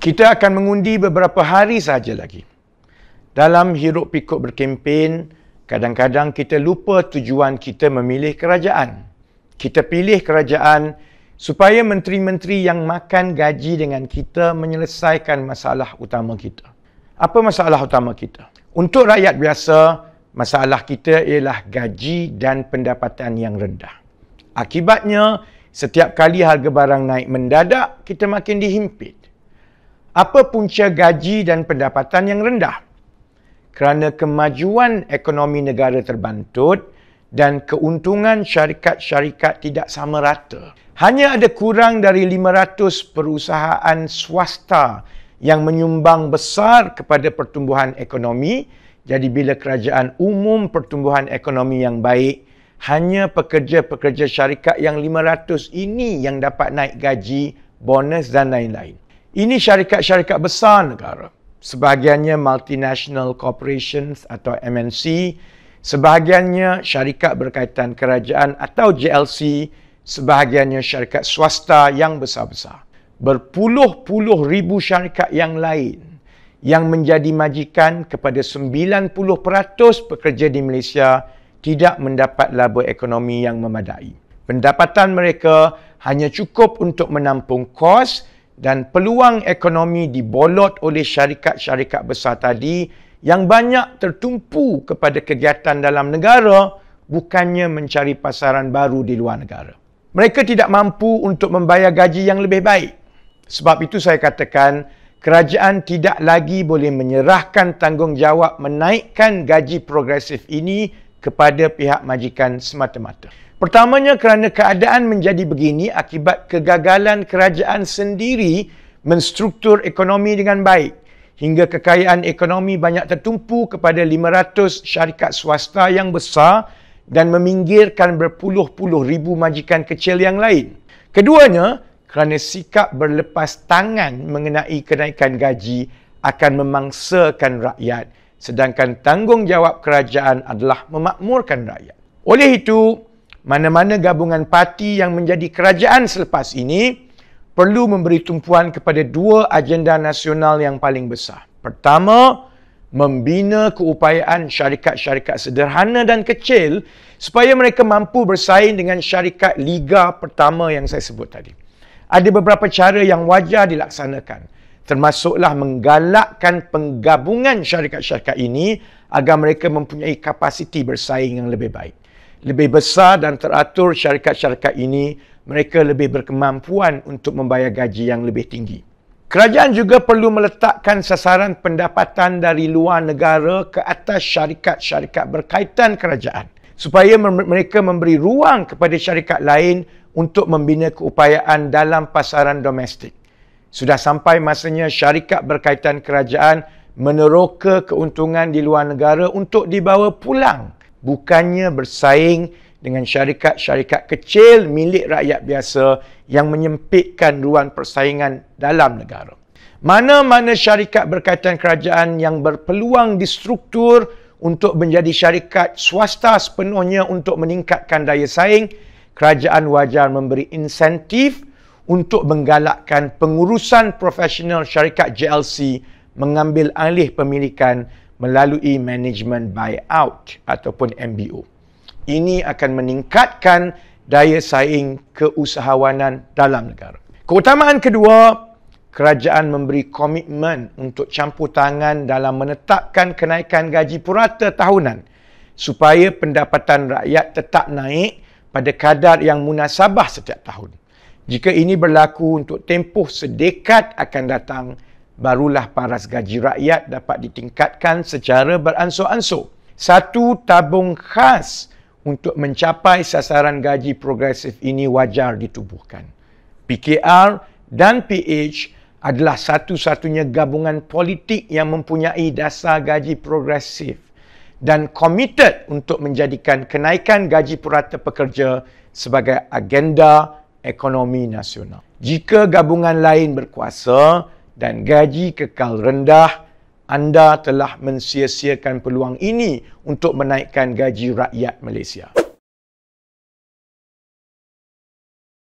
kita akan mengundi beberapa hari saja lagi. Dalam hiruk pikuk berkempen, kadang-kadang kita lupa tujuan kita memilih kerajaan. Kita pilih kerajaan supaya menteri-menteri yang makan gaji dengan kita menyelesaikan masalah utama kita. Apa masalah utama kita? Untuk rakyat biasa, masalah kita ialah gaji dan pendapatan yang rendah. Akibatnya, setiap kali harga barang naik mendadak, kita makin dihimpit apa punca gaji dan pendapatan yang rendah? Kerana kemajuan ekonomi negara terbantut dan keuntungan syarikat-syarikat tidak sama rata. Hanya ada kurang dari 500 perusahaan swasta yang menyumbang besar kepada pertumbuhan ekonomi. Jadi bila kerajaan umum pertumbuhan ekonomi yang baik, hanya pekerja-pekerja syarikat yang 500 ini yang dapat naik gaji, bonus dan lain-lain. Ini syarikat-syarikat besar negara. Sebahagiannya multinational corporations atau MNC, sebahagiannya syarikat berkaitan kerajaan atau JLC, sebahagiannya syarikat swasta yang besar-besar. Berpuluh-puluh ribu syarikat yang lain yang menjadi majikan kepada 90% pekerja di Malaysia tidak mendapat laba ekonomi yang memadai. Pendapatan mereka hanya cukup untuk menampung kos dan peluang ekonomi dibolot oleh syarikat-syarikat besar tadi yang banyak tertumpu kepada kegiatan dalam negara bukannya mencari pasaran baru di luar negara. Mereka tidak mampu untuk membayar gaji yang lebih baik. Sebab itu saya katakan kerajaan tidak lagi boleh menyerahkan tanggungjawab menaikkan gaji progresif ini kepada pihak majikan semata-mata. Pertamanya kerana keadaan menjadi begini akibat kegagalan kerajaan sendiri menstruktur ekonomi dengan baik hingga kekayaan ekonomi banyak tertumpu kepada 500 syarikat swasta yang besar dan meminggirkan berpuluh-puluh ribu majikan kecil yang lain. Keduanya, kerana sikap berlepas tangan mengenai kenaikan gaji akan memangsakan rakyat sedangkan tanggungjawab kerajaan adalah memakmurkan rakyat. Oleh itu, mana-mana gabungan parti yang menjadi kerajaan selepas ini perlu memberi tumpuan kepada dua agenda nasional yang paling besar. Pertama, membina keupayaan syarikat-syarikat sederhana dan kecil supaya mereka mampu bersaing dengan syarikat liga pertama yang saya sebut tadi. Ada beberapa cara yang wajar dilaksanakan termasuklah menggalakkan penggabungan syarikat-syarikat ini agar mereka mempunyai kapasiti bersaing yang lebih baik. Lebih besar dan teratur syarikat-syarikat ini, mereka lebih berkemampuan untuk membayar gaji yang lebih tinggi. Kerajaan juga perlu meletakkan sasaran pendapatan dari luar negara ke atas syarikat-syarikat berkaitan kerajaan supaya mereka memberi ruang kepada syarikat lain untuk membina keupayaan dalam pasaran domestik sudah sampai masanya syarikat berkaitan kerajaan meneroka keuntungan di luar negara untuk dibawa pulang bukannya bersaing dengan syarikat-syarikat kecil milik rakyat biasa yang menyempitkan ruang persaingan dalam negara. Mana-mana syarikat berkaitan kerajaan yang berpeluang di struktur untuk menjadi syarikat swasta sepenuhnya untuk meningkatkan daya saing, kerajaan wajar memberi insentif untuk menggalakkan pengurusan profesional syarikat JLC mengambil alih pemilikan melalui management buyout ataupun MBO. Ini akan meningkatkan daya saing keusahawanan dalam negara. Keutamaan kedua, kerajaan memberi komitmen untuk campur tangan dalam menetapkan kenaikan gaji purata tahunan supaya pendapatan rakyat tetap naik pada kadar yang munasabah setiap tahun. Jika ini berlaku untuk tempoh sedekat akan datang, barulah paras gaji rakyat dapat ditingkatkan secara beransur-ansur. Satu tabung khas untuk mencapai sasaran gaji progresif ini wajar ditubuhkan. PKR dan PH adalah satu-satunya gabungan politik yang mempunyai dasar gaji progresif dan komited untuk menjadikan kenaikan gaji purata pekerja sebagai agenda ekonomi nasional. Jika gabungan lain berkuasa dan gaji kekal rendah, anda telah mensia peluang ini untuk menaikkan gaji rakyat Malaysia.